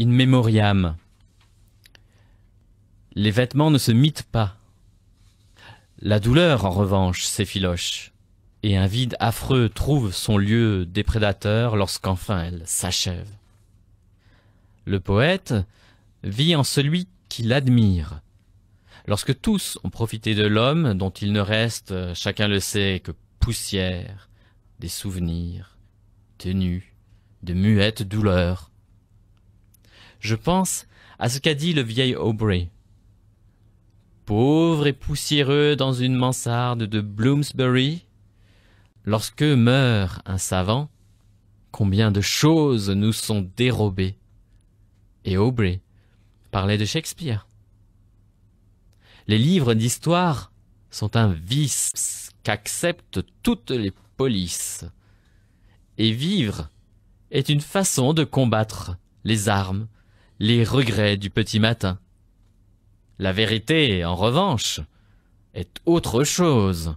in memoriam. Les vêtements ne se mitent pas. La douleur, en revanche, s'effiloche, et un vide affreux trouve son lieu déprédateur lorsqu'enfin elle s'achève. Le poète vit en celui qui l'admire. Lorsque tous ont profité de l'homme dont il ne reste, chacun le sait, que poussière, des souvenirs, tenues, de muettes douleurs, je pense à ce qu'a dit le vieil Aubrey. Pauvre et poussiéreux dans une mansarde de Bloomsbury, lorsque meurt un savant, combien de choses nous sont dérobées. Et Aubrey parlait de Shakespeare. Les livres d'histoire sont un vice qu'acceptent toutes les polices. Et vivre est une façon de combattre les armes les regrets du petit matin. La vérité, en revanche, est autre chose.